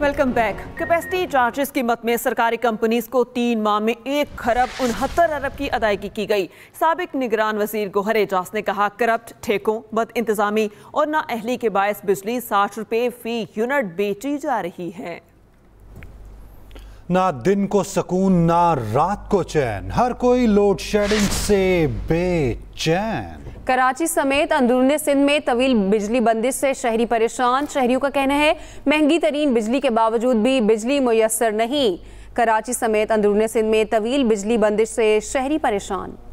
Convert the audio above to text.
welcome back capacity charges कीमत में सरकारी कंपनीज को तीन माह में एक खरब उनहत्तर अरब की अदायगी की गई सबक निगरान वजीर गोहर एजाज ने कहा करप्ट ठेकों बद इंतजामी और नाअहली के बायस बिजली साठ रुपये फी यूनिट बेची जा रही है ना दिन को सुकून ना रात को चैन हर कोई लोड शेडिंग से बेचैन कराची समेत अंदरूनी सिंध में तवील बिजली बंदिश से शहरी परेशान शहरियों का कहना है महंगी तरीन बिजली के बावजूद भी बिजली मुयसर नहीं कराची समेत अंदरूनी सिंध में तवील बिजली बंदिश से शहरी परेशान